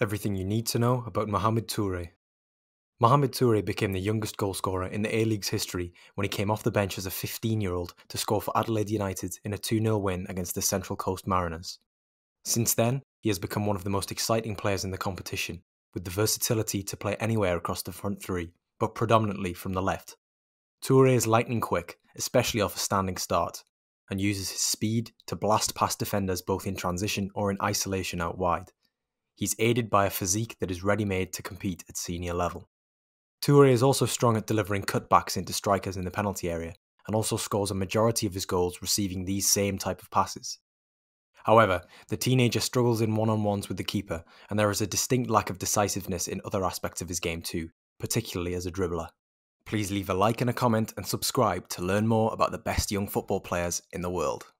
Everything you need to know about Mohamed Toure. Mohamed Toure became the youngest goalscorer in the A League's history when he came off the bench as a 15 year old to score for Adelaide United in a 2 0 win against the Central Coast Mariners. Since then, he has become one of the most exciting players in the competition, with the versatility to play anywhere across the front three, but predominantly from the left. Toure is lightning quick, especially off a standing start, and uses his speed to blast past defenders both in transition or in isolation out wide He's aided by a physique that is ready made to compete at senior level. Toure is also strong at delivering cutbacks into strikers in the penalty area, and also scores a majority of his goals receiving these same type of passes. However, the teenager struggles in one on ones with the keeper, and there is a distinct lack of decisiveness in other aspects of his game too, particularly as a dribbler. Please leave a like and a comment and subscribe to learn more about the best young football players in the world.